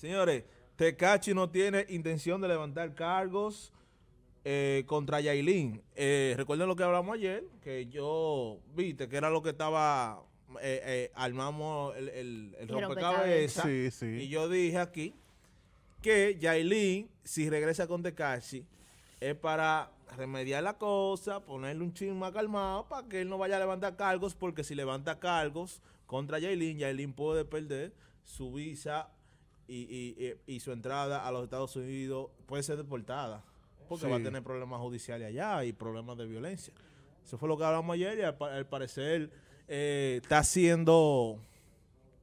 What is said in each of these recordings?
Señores, Tecachi no tiene intención de levantar cargos eh, contra Yailin. Eh, recuerden lo que hablamos ayer, que yo, viste, que era lo que estaba... Eh, armamos el, el, rompecabezas. Y yo dije aquí que Yailin, si regresa con Tecachi, es para remediar la cosa, ponerle un chin más calmado para que él no vaya a levantar cargos, porque si levanta cargos contra Yailin, Yailin puede perder su visa y, su entrada a los Estados Unidos puede ser deportada. Porque va a tener problemas judiciales allá y problemas de violencia. Eso fue lo que hablamos ayer y al, parecer eh, está haciendo...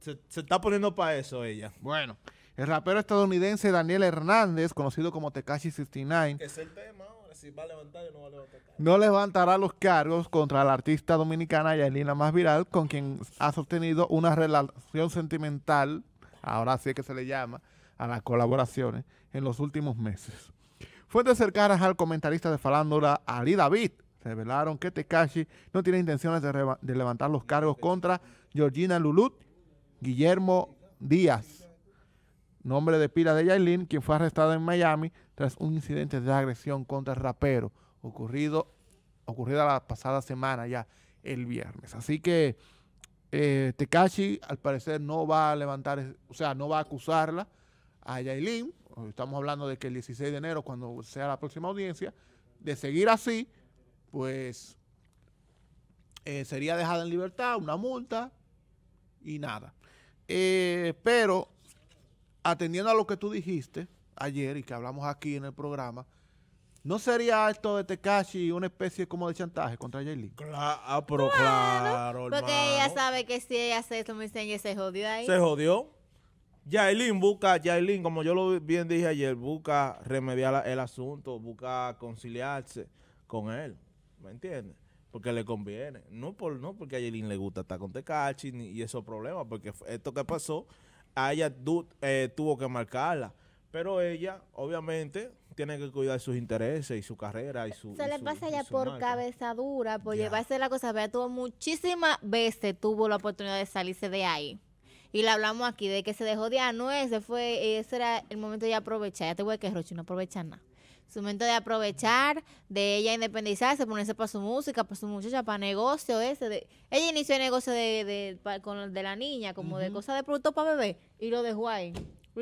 Se, está poniendo para eso ella. Bueno. El rapero estadounidense Daniel Hernández, conocido como Tekashi 69, es el tema si va a levantar o no va levantar. No levantará los cargos contra la artista dominicana Yaelina Más Viral, con quien ha sostenido una relación sentimental ahora sí que se le llama a las colaboraciones, en los últimos meses. Fuentes cercanas al comentarista de Falándola, Ali David revelaron que Tekashi no tiene intenciones de, levantar los cargos contra Georgina Lulut, Guillermo Díaz, nombre de pila de Yailin, quien fue arrestado en Miami tras un incidente de agresión contra el rapero ocurrido, ocurrida la pasada semana ya el viernes. Así que eh, Tekashi al parecer no va a levantar, o sea, no va a acusarla a Yailin. Estamos hablando de que el 16 de enero, cuando sea la próxima audiencia, de seguir así, pues eh, sería dejada en libertad, una multa y nada. Eh, pero, atendiendo a lo que tú dijiste ayer y que hablamos aquí en el programa, ¿No sería esto de Tekashi una especie como de chantaje contra Jaylin? Ah, claro, claro, Porque ella sabe que si ella hace eso, me enseña y se jodió ahí. Se jodió. Jaylin busca, Jaylin, como yo lo bien dije ayer, busca remediar el asunto, busca conciliarse con él, ¿me entiendes? Porque le conviene. No por no porque a Jaylin le gusta estar con Tekashi y esos problemas, porque esto que pasó, a ella eh, tuvo que marcarla. Pero ella, obviamente, tiene que cuidar sus intereses y su carrera y su. Se le pasa ya por cabeza dura, por llevarse la cosa. Vea, tuvo muchísimas veces tuvo la oportunidad de salirse de ahí. Y le hablamos aquí de que se dejó de Anuez. Ah, se fue, ese era el momento de aprovechar. Ya te voy a que roche, no aprovecha nada. Su momento de aprovechar, de ella independizarse, ponerse para su música, para su muchacha, para negocio ese. De, ella inició el negocio de, de, de la niña, como de cosas de producto para bebé, y lo dejó ahí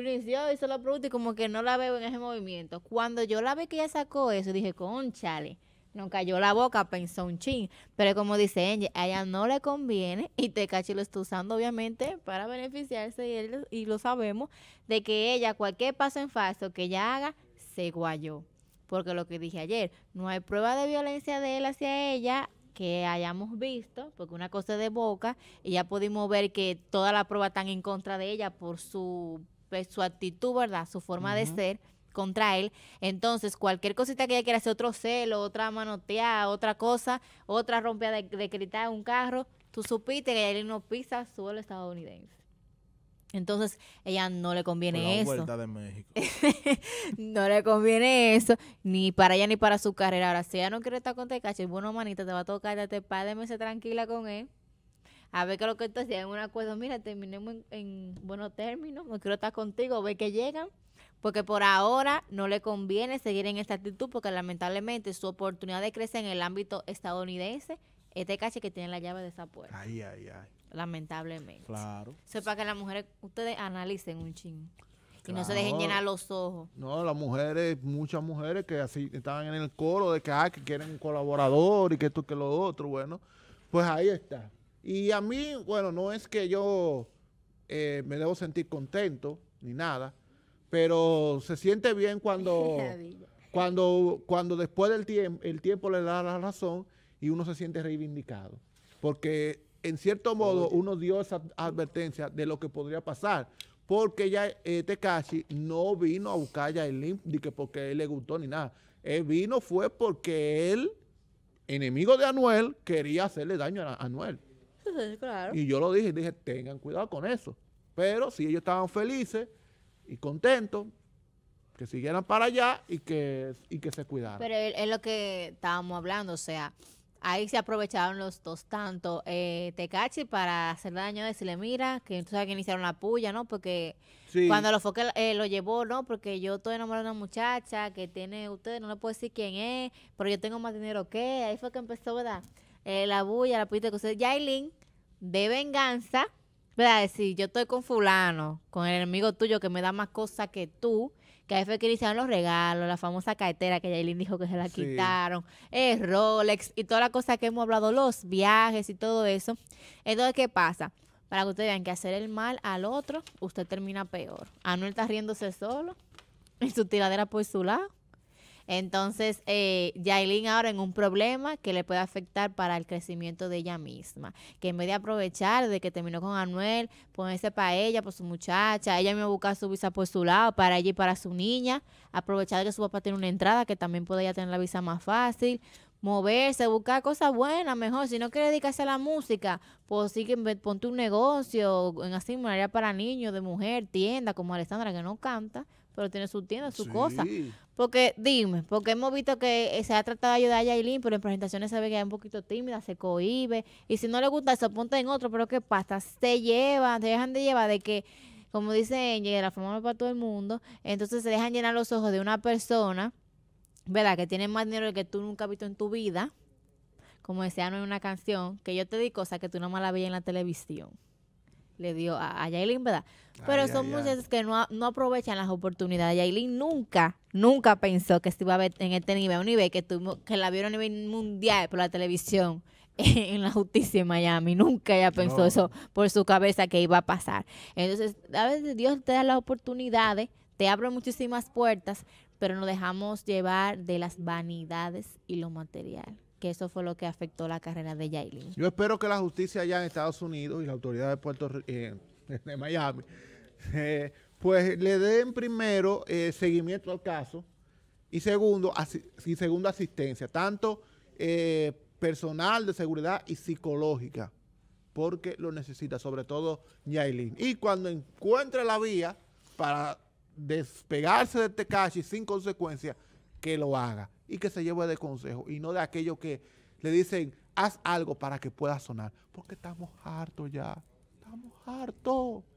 y hizo la pregunta y como que no la veo en ese movimiento. Cuando yo la ve que ella sacó eso, dije, conchale, no cayó la boca, pensó un chin. Pero como dice ella, a ella no le conviene y Tecachi lo está usando obviamente para beneficiarse y, él, y lo sabemos, de que ella cualquier paso en falso que ella haga, se guayó. Porque lo que dije ayer, no hay prueba de violencia de él hacia ella, que hayamos visto, porque una cosa es de boca, y ya pudimos ver que toda la prueba están en contra de ella por su pues, su actitud, ¿verdad? Su forma de ser contra él. Entonces, cualquier cosita que ella quiera hacer, otro celo, otra manoteada, otra cosa, otra rompida de, de gritar un carro, tú supiste que él no pisa suelo estadounidense. Entonces, ella no le conviene eso. no le conviene eso, ni para ella ni para su carrera. Ahora, si ella no quiere estar con Tecachi, bueno, manita, te va a tocar date par de meses tranquila con él a ver qué es lo que tú si en un acuerdo, mira, terminemos en, buenos términos, no quiero estar contigo, ve que llegan, porque por ahora no le conviene seguir en esta actitud, porque lamentablemente su oportunidad de crecer en el ámbito estadounidense este caché que tiene la llave de esa puerta. Ay, ay, ay. Lamentablemente. Claro. Eso para que las mujeres, ustedes analicen un chingo. Y no se dejen llenar los ojos. No, las mujeres, muchas mujeres que así estaban en el coro de que, ah, que quieren un colaborador y que esto, que lo otro. Bueno, pues ahí está. Y a mí, bueno, no es que yo eh, me debo sentir contento ni nada, pero se siente bien cuando, cuando, cuando después del tiempo, el tiempo le da la razón y uno se siente reivindicado. Porque en cierto modo uno dio esa advertencia de lo que podría pasar. Porque ya eh, Tekashi no vino a buscar ya el link, ni que porque él le gustó ni nada. Él vino fue porque él, enemigo de Anuel, quería hacerle daño a Anuel. Y yo lo dije, dije, tengan cuidado con eso. Pero si ellos estaban felices y contentos, que siguieran para allá y que, que se cuidaran. Pero es lo que estábamos hablando, o sea, ahí se aprovecharon los dos tanto eh, Tecachi para hacer daño, decirle, mira, que entonces que iniciaron la puya, ¿no? Porque cuando lo fue que eh, lo llevó, ¿no? Porque yo estoy enamorada de una muchacha que tiene, ustedes no le puedo decir quién es, pero yo tengo más dinero que, ahí fue que empezó, ¿verdad? Eh, la bulla, la puñita que usted, Yailin, de venganza, ¿verdad? Decir, yo estoy con fulano, con el enemigo tuyo que me da más cosas que tú, que a fue que iniciaron los regalos, la famosa cartera que Yailin dijo que se la quitaron, el eh, Rolex y toda la cosa que hemos hablado, los viajes y todo eso. Entonces, ¿qué pasa? Para que ustedes vean que hacer el mal al otro, usted termina peor. Anuel está riéndose solo en su tiradera por su lado. Entonces, eh, Yailin ahora en un problema que le puede afectar para el crecimiento de ella misma. Que en vez de aprovechar de que terminó con Anuel, ponerse para ella, por su muchacha, ella me buscar su visa por su lado, para allí para su niña, aprovechar que su papá tiene una entrada, que también puede tener la visa más fácil moverse, buscar cosas buenas, mejor. Si no quiere dedicarse a la música, pues sí que ponte un negocio en así área para niños, de mujer, tienda, como Alessandra que no canta pero tiene su tienda, su cosa. Porque dime, porque hemos visto que eh, se ha tratado de ayudar a Yailin, pero en presentaciones se ve que es un poquito tímida, se cohíbe. Y si no le gusta eso, ponte en otro, pero ¿qué pasa? Te llevan, te dejan de llevar de que, como dicen, la forma para todo el mundo. Entonces se dejan llenar los ojos de una persona, ¿verdad? Que tiene más dinero que tú nunca has visto en tu vida. Como decía no en una canción, que yo te di cosas que tú no más la veías en la televisión le dio a, a Yailin, ¿verdad? Pero son muchas que no, aprovechan las oportunidades. Yailin nunca, nunca pensó que se iba a ver en este nivel, un nivel que, que la vieron a nivel mundial por la televisión en la justicia en Miami. Nunca ella pensó eso por su cabeza que iba a pasar. Entonces, a veces Dios te da las oportunidades, te abre muchísimas puertas, pero nos dejamos llevar de las vanidades y lo material que eso fue lo que afectó la carrera de Yailin. Yo espero que la justicia allá en Estados Unidos y la autoridad de Puerto eh, de Miami eh, pues le den primero eh, seguimiento al caso y segundo, y asistencia, tanto personal de seguridad y psicológica, porque lo necesita, sobre todo Yailin. Y cuando encuentre la vía para despegarse de este Tekashi sin consecuencia, que lo haga y que se lleve de consejo y no de aquello que le dicen, haz algo para que pueda sonar. Porque estamos hartos ya. Estamos hartos.